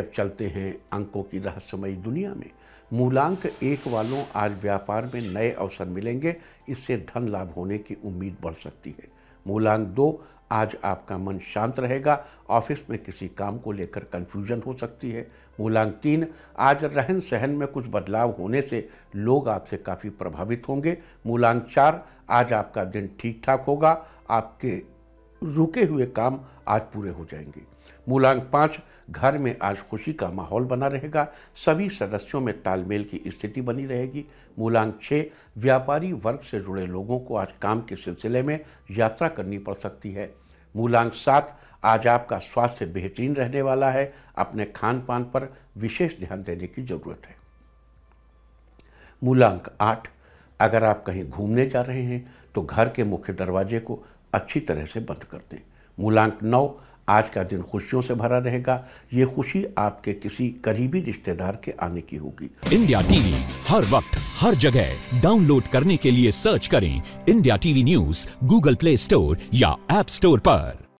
जब चलते हैं अंकों की रहस्यमयी दुनिया में मूलांक एक वालों आज व्यापार में नए अवसर मिलेंगे इससे धन लाभ होने की उम्मीद बढ़ सकती है मूलांक दो आज आपका मन शांत रहेगा ऑफिस में किसी काम को लेकर कंफ्यूजन हो सकती है मूलांक तीन आज रहन सहन में कुछ बदलाव होने से लोग आपसे काफ़ी प्रभावित होंगे मूलांक चार आज आपका दिन ठीक ठाक होगा आपके रुके हुए काम आज पूरे हो जाएंगे मूलांक पाँच घर में आज खुशी का माहौल बना रहेगा सभी सदस्यों में तालमेल की स्थिति बनी रहेगी मूलांक छः व्यापारी वर्ग से जुड़े लोगों को आज काम के सिलसिले में यात्रा करनी पड़ सकती है मूलांक सात आज आपका स्वास्थ्य बेहतरीन रहने वाला है अपने खान पान पर विशेष ध्यान देने की जरूरत है मूलांक आठ अगर आप कहीं घूमने जा रहे हैं तो घर के मुख्य दरवाजे को अच्छी तरह से बंद कर दें मूलांक नौ आज का दिन खुशियों से भरा रहेगा ये खुशी आपके किसी करीबी रिश्तेदार के आने की होगी इंडिया टीवी हर वक्त हर जगह डाउनलोड करने के लिए सर्च करें India TV news Google play store या एप स्टोर पर